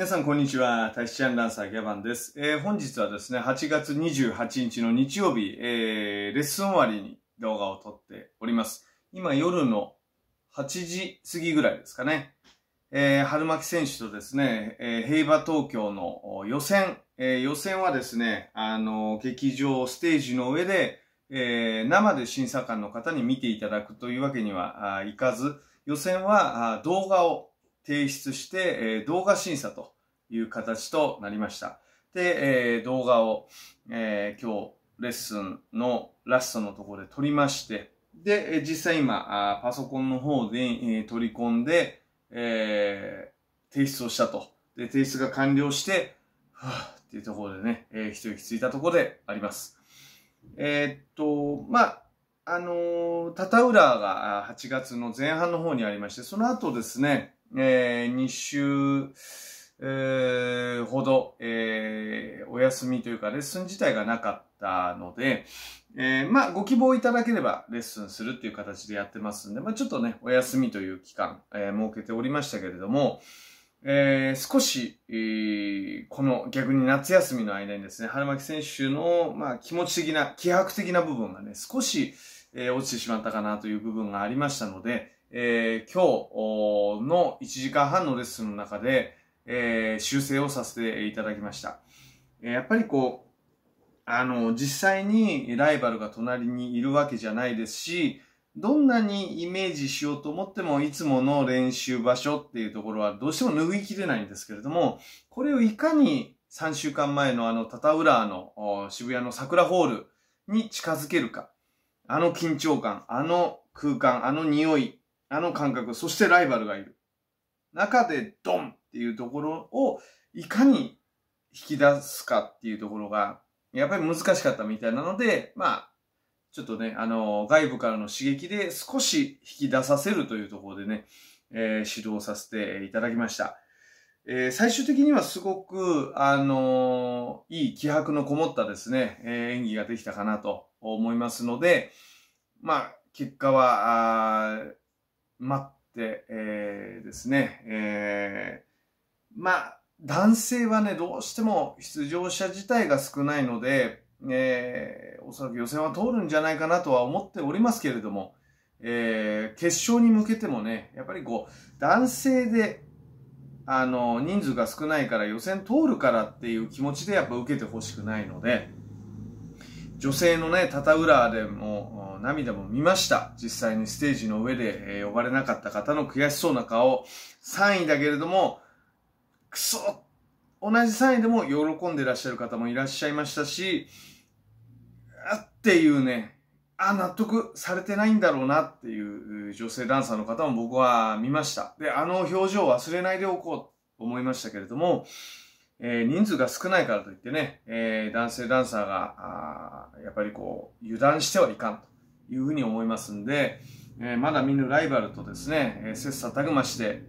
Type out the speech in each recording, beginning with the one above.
皆さん、こんにちは。タシチアンランサーギャバンです。えー、本日はですね、8月28日の日曜日、えー、レッスン終わりに動画を撮っております。今、夜の8時過ぎぐらいですかね。えー、春巻選手とですね、えー、平和東京の予選、えー、予選はですね、あのー、劇場、ステージの上で、えー、生で審査官の方に見ていただくというわけにはいかず、予選は動画を提出して、え動画審査という形となりました。で、え動画を、え今日レッスンのラストのところで撮りまして、で、実際今、パソコンの方で取り込んで、えー、提出をしたと。で、提出が完了して、はぁっていうところでね、えー、一息ついたところであります。えー、っと、まあ、あのー、タタウラーが8月の前半の方にありまして、その後ですね、えー、2週、えー、ほど、えー、お休みというかレッスン自体がなかったので、えー、まあ、ご希望いただければレッスンするっていう形でやってますんで、まあ、ちょっとね、お休みという期間、え設けておりましたけれども、え少し、えこの逆に夏休みの間にですね、春巻選手の、まあ、気持ち的な、気迫的な部分がね、少し、え落ちてしまったかなという部分がありましたので、えー、今日の1時間半のレッスンの中で、えー、修正をさせていただきました。やっぱりこう、あの、実際にライバルが隣にいるわけじゃないですし、どんなにイメージしようと思っても、いつもの練習場所っていうところはどうしても拭いきれないんですけれども、これをいかに3週間前のあの、タタウラーの渋谷の桜ホールに近づけるか、あの緊張感、あの空間、あの匂い、あの感覚、そしてライバルがいる。中でドンっていうところをいかに引き出すかっていうところが、やっぱり難しかったみたいなので、まあ、ちょっとね、あの、外部からの刺激で少し引き出させるというところでね、えー、指導させていただきました。えー、最終的にはすごく、あのー、いい気迫のこもったですね、え演技ができたかなと思いますので、まあ、結果は、待って、えー、ですね、えー、まあ、男性はね、どうしても出場者自体が少ないので、えー、おそらく予選は通るんじゃないかなとは思っておりますけれども、えー、決勝に向けてもね、やっぱりこう、男性で、あの、人数が少ないから予選通るからっていう気持ちでやっぱ受けてほしくないので、女性のね、タタウラーでも、涙も見ました。実際にステージの上で、えー、呼ばれなかった方の悔しそうな顔。3位だけれども、くそ同じ3位でも喜んでらっしゃる方もいらっしゃいましたし、あっていうね、あ、納得されてないんだろうなっていう女性ダンサーの方も僕は見ました。で、あの表情を忘れないでおこうと思いましたけれども、えー、人数が少ないからといってね、えー、男性ダンサーが、やっぱりこう、油断してはいかんと。いうふうに思いますんで、えー、まだ見ぬライバルとですね、えー、切磋琢磨して、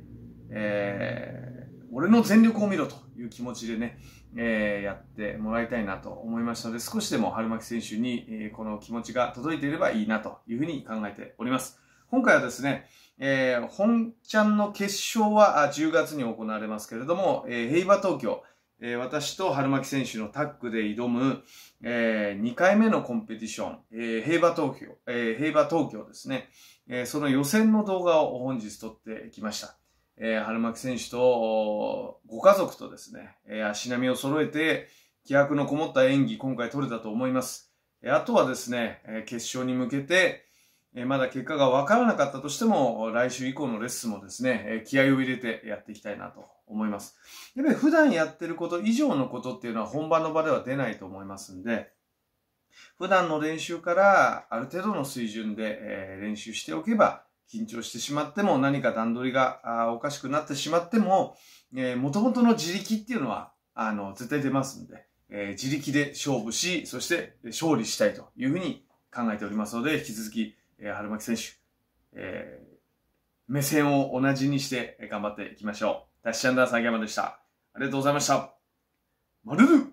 えー、俺の全力を見ろという気持ちでね、えー、やってもらいたいなと思いましたので、少しでも春巻選手に、えー、この気持ちが届いていればいいなというふうに考えております。今回はですね、えー、本ちゃんの決勝は10月に行われますけれども、えー、ヘ東京、え私と春巻選手のタッグで挑む、え2回目のコンペティション、え平和東京、え平和東京ですね、えその予選の動画を本日撮ってきました。え春巻選手とご家族とですね、え足並みを揃えて気迫のこもった演技、今回撮れたと思います。えあとはですね、え決勝に向けて、えまだ結果が分からなかったとしても、来週以降のレッスンもですね、え気合を入れてやっていきたいなと思います。やっぱり普段やってること以上のことっていうのは本番の場では出ないと思いますんで、普段の練習からある程度の水準で、え練習しておけば、緊張してしまっても何か段取りがおかしくなってしまっても、え元々の自力っていうのは、あの、絶対出ますんで、え自力で勝負し、そして勝利したいというふうに考えておりますので、引き続きえー、春巻選手、えー、目線を同じにして頑張っていきましょう。ダッシュアンダーサギャマでした。ありがとうございました。まるる